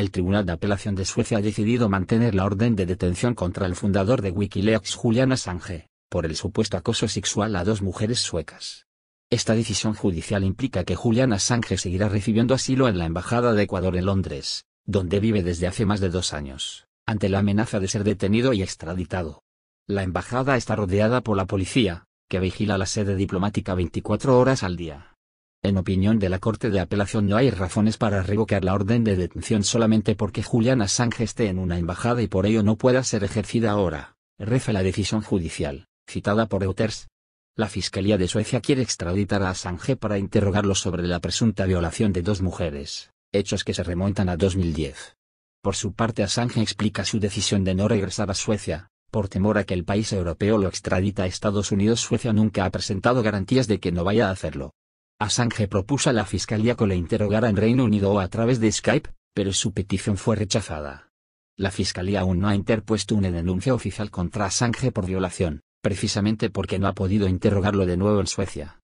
el Tribunal de Apelación de Suecia ha decidido mantener la orden de detención contra el fundador de Wikileaks Julian Assange, por el supuesto acoso sexual a dos mujeres suecas. Esta decisión judicial implica que Julian Assange seguirá recibiendo asilo en la Embajada de Ecuador en Londres, donde vive desde hace más de dos años, ante la amenaza de ser detenido y extraditado. La embajada está rodeada por la policía, que vigila la sede diplomática 24 horas al día. En opinión de la Corte de Apelación no hay razones para revocar la orden de detención solamente porque Julian Assange esté en una embajada y por ello no pueda ser ejercida ahora, reza la decisión judicial, citada por Reuters. La Fiscalía de Suecia quiere extraditar a Assange para interrogarlo sobre la presunta violación de dos mujeres, hechos que se remontan a 2010. Por su parte Assange explica su decisión de no regresar a Suecia, por temor a que el país europeo lo extradita a Estados Unidos. Suecia nunca ha presentado garantías de que no vaya a hacerlo. Assange propuso a la fiscalía que le interrogara en Reino Unido o a través de Skype, pero su petición fue rechazada. La fiscalía aún no ha interpuesto una denuncia oficial contra Assange por violación, precisamente porque no ha podido interrogarlo de nuevo en Suecia.